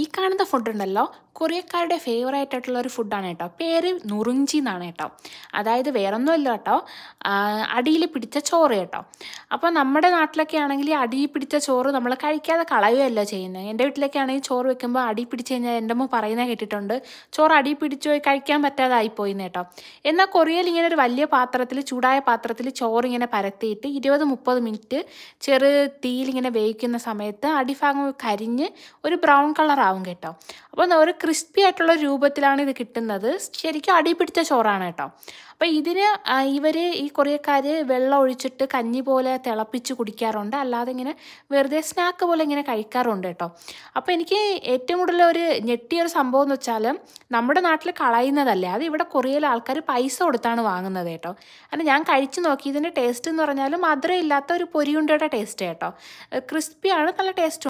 ഈ കാണുന്ന ഫുഡ് ഉണ്ടല്ലോ കൊറിയക്കാരുടെ ഫേവറേറ്റ് ആയിട്ടുള്ള ഒരു ഫുഡാണ് കേട്ടോ പേര് നുറുഞ്ചി എന്നാണ് കേട്ടോ അതായത് വേറൊന്നുമല്ല കേട്ടോ അടിയിൽ പിടിച്ച ചോറ് കേട്ടോ അപ്പോൾ നമ്മുടെ നാട്ടിലൊക്കെ ആണെങ്കിൽ അടിയിൽ പിടിച്ച ചോറ് നമ്മൾ കഴിക്കാതെ കളയുകയല്ലോ ചെയ്യുന്നത് എൻ്റെ വീട്ടിലൊക്കെ ആണെങ്കിൽ ചോറ് വെക്കുമ്പോൾ അടി പിടിച്ച് കഴിഞ്ഞാൽ എൻ്റെ അമ്മ പറയുന്നത് കേട്ടിട്ടുണ്ട് ചോറ് അടി പിടിച്ച് പോയി കഴിക്കാൻ പറ്റാതായിപ്പോയി കേട്ടോ എന്നാൽ കൊറിയയിൽ ഇങ്ങനെ ഒരു വലിയ പാത്രത്തിൽ ചൂടായ പാത്രത്തിൽ ചോറ് ഇങ്ങനെ പരത്തിയിട്ട് ഇരുപത് മുപ്പത് മിനിറ്റ് ചെറു തീയിൽ ഇങ്ങനെ വേവിക്കുന്ന സമയത്ത് അടിഭാഗം കരിഞ്ഞ് ഒരു ബ്രൗൺ കളർ തയ്യാറാവും കേട്ടോ അപ്പോൾ ഒരു ക്രിസ്പി ആയിട്ടുള്ള രൂപത്തിലാണ് ഇത് കിട്ടുന്നത് ശരിക്കും അടി പിടിച്ച ചോറാണ് കേട്ടോ അപ്പോൾ ഇതിന് ഇവർ ഈ കൊറിയക്കാർ വെള്ളം ഒഴിച്ചിട്ട് കഞ്ഞി പോലെ തിളപ്പിച്ച് കുടിക്കാറുണ്ട് അല്ലാതെ ഇങ്ങനെ വെറുതെ സ്നാക്ക് പോലെ ഇങ്ങനെ കഴിക്കാറുണ്ട് കേട്ടോ അപ്പോൾ എനിക്ക് ഏറ്റവും കൂടുതൽ ഒരു ഞെട്ടിയൊരു സംഭവം എന്ന് വെച്ചാൽ നമ്മുടെ നാട്ടിൽ കളയുന്നതല്ലേ അത് ഇവിടെ കൊറിയയിലെ ആൾക്കാർ പൈസ കൊടുത്താണ് വാങ്ങുന്നത് കേട്ടോ അല്ല ഞാൻ കഴിച്ചു നോക്കി ഇതിൻ്റെ ടേസ്റ്റ് എന്ന് പറഞ്ഞാൽ മധുരം ഇല്ലാത്ത ഒരു പൊരിയുണ്ടയുടെ ടേസ്റ്റ് കേട്ടോ ക്രിസ്പിയാണ് നല്ല ടേസ്റ്റ്